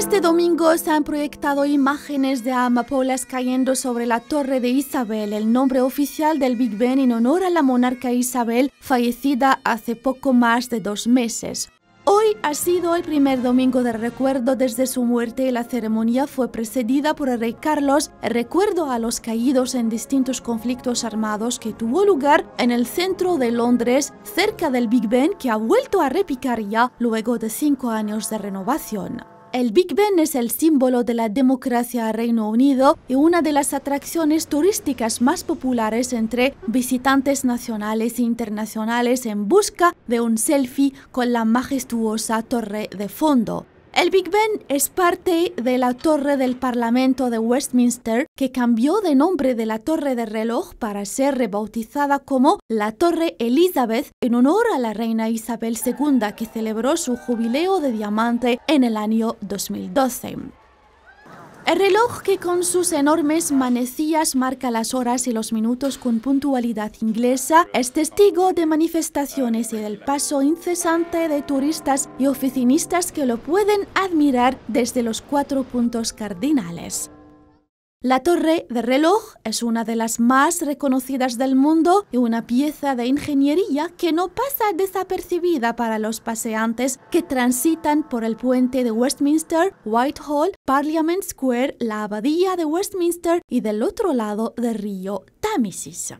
Este domingo se han proyectado imágenes de amapolas cayendo sobre la Torre de Isabel, el nombre oficial del Big Ben en honor a la monarca Isabel, fallecida hace poco más de dos meses. Hoy ha sido el primer domingo de recuerdo desde su muerte y la ceremonia fue precedida por el rey Carlos, recuerdo a los caídos en distintos conflictos armados que tuvo lugar en el centro de Londres, cerca del Big Ben que ha vuelto a repicar ya luego de cinco años de renovación. El Big Ben es el símbolo de la democracia Reino Unido y una de las atracciones turísticas más populares entre visitantes nacionales e internacionales en busca de un selfie con la majestuosa torre de fondo. El Big Ben es parte de la torre del Parlamento de Westminster que cambió de nombre de la torre de reloj para ser rebautizada como la Torre Elizabeth en honor a la reina Isabel II que celebró su jubileo de diamante en el año 2012. El reloj que con sus enormes manecillas marca las horas y los minutos con puntualidad inglesa es testigo de manifestaciones y del paso incesante de turistas y oficinistas que lo pueden admirar desde los cuatro puntos cardinales. La torre de reloj es una de las más reconocidas del mundo y una pieza de ingeniería que no pasa desapercibida para los paseantes que transitan por el puente de Westminster, Whitehall, Parliament Square, la abadía de Westminster y del otro lado del río Támesis.